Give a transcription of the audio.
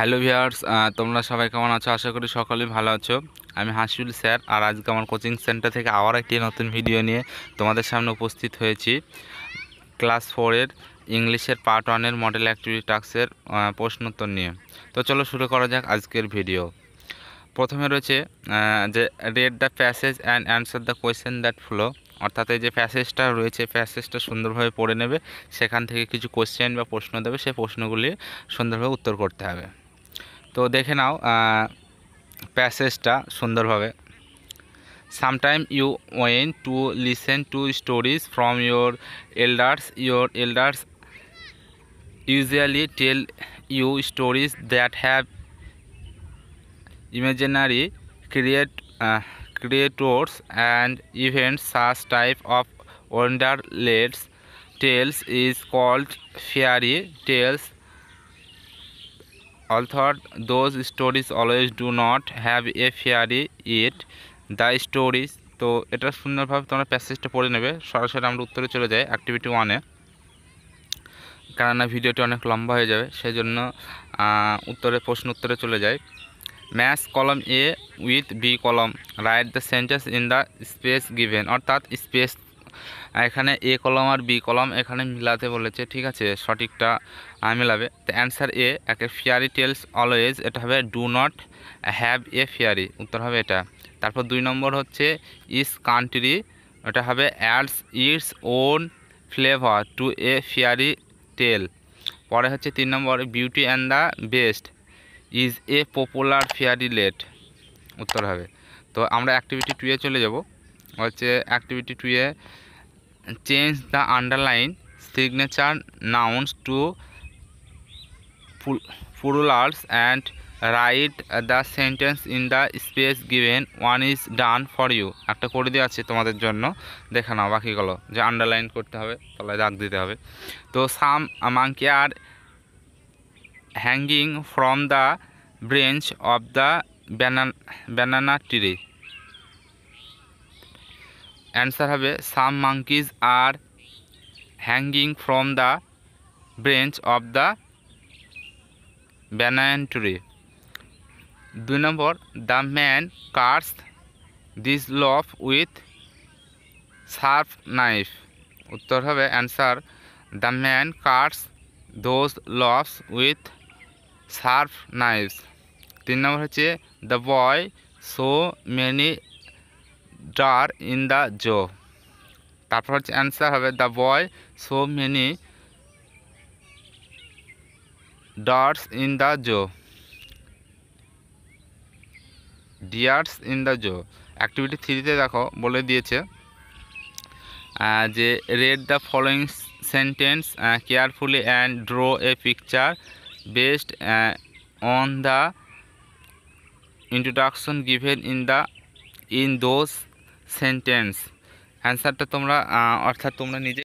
hello viewers তোমরা সবাই কেমন আছো আশা করি সকলেই ভালো আছো আমি হাসিউল স্যার আর আজকে আমার কোচিং সেন্টার থেকে আবার একটি নতুন ভিডিও নিয়ে তোমাদের সামনে উপস্থিত হয়েছি ক্লাস ফোরের ইংলিশের পার্ট ওয়ানের মডেল অ্যাক্টিভিটি টাস্কের প্রশ্নোত্তর নিয়ে তো চলো শুরু করা যাক আজকের ভিডিও প্রথমে রয়েছে যে read the passage and answer the question that follow অর্থাৎ এই যে প্যাসেজটা রয়েছে প্যাসেজটা সুন্দরভাবে পড়ে নেবে সেখান থেকে কিছু কোয়েশ্চেন বা প্রশ্ন দেবে সেই প্রশ্নগুলি সুন্দরভাবে উত্তর করতে হবে তো দেখে নাও প্যাসেজটা সুন্দরভাবে sometime you want to listen to stories from your elders your elders usually tell you stories that have imaginary create creators and events such type of wonder lets tales is called fairy tales Although those stories always do not have a fairy it the stories তো এটা সুন্দরভাবে তোমরা প্যাসেজটা পড়ে নেবে সরাসরি আমরা উত্তরে চলে যাই অ্যাক্টিভিটি ওয়ানে কেননা ভিডিওটি অনেক লম্বা হয়ে যাবে সেই জন্য উত্তরে প্রশ্ন উত্তরে চলে যায় match column A with B column write the sentence in the space given অর্থাৎ স্পেস এখানে এ কলম আর বি কলম এখানে মিলাতে বলেছে ঠিক আছে সঠিকটা মিলাবে তো অ্যান্সার এ একে ফিয়ারি টেলস অলওয়েজ এটা হবে do not have a fairy উত্তর হবে এটা তারপর দুই নম্বর হচ্ছে ইস কান্ট্রি এটা হবে adds its own flavour to a fairy tale পরে হচ্ছে তিন নম্বর beauty and the beast is a popular fairy লেট উত্তর হবে তো আমরা অ্যাক্টিভিটি টুয়ে চলে যাব হচ্ছে activity two change the underline signature nouns to plurals and write the sentence in the space given one is done for you একটা করে দেওয়া আছে তোমাদের জন্য দেখে নাও বাকিগুলো যে আন্ডারলাইন করতে হবে তলায় দাগ দিতে হবে তো some monkey are hanging from the branch of the banana banana tree answer হবে some monkeys are hanging from the branch of the banyan tree দুই নম্বর the man cuts this log with sharp knife উত্তর হবে answer the man cuts those logs with sharp knife তিন নম্বর হচ্ছে the boy saw many deer in the zoo তারপর হচ্ছে answer হবে the boy saw many DARS in the zoo deers in the zoo activity থ্রিতে দেখো বলে দিয়েছে যে read the following sentence carefully and draw a picture based on the introduction given in the in those sentence অ্যান্সারটা তোমরা অর্থাৎ তোমরা নিজে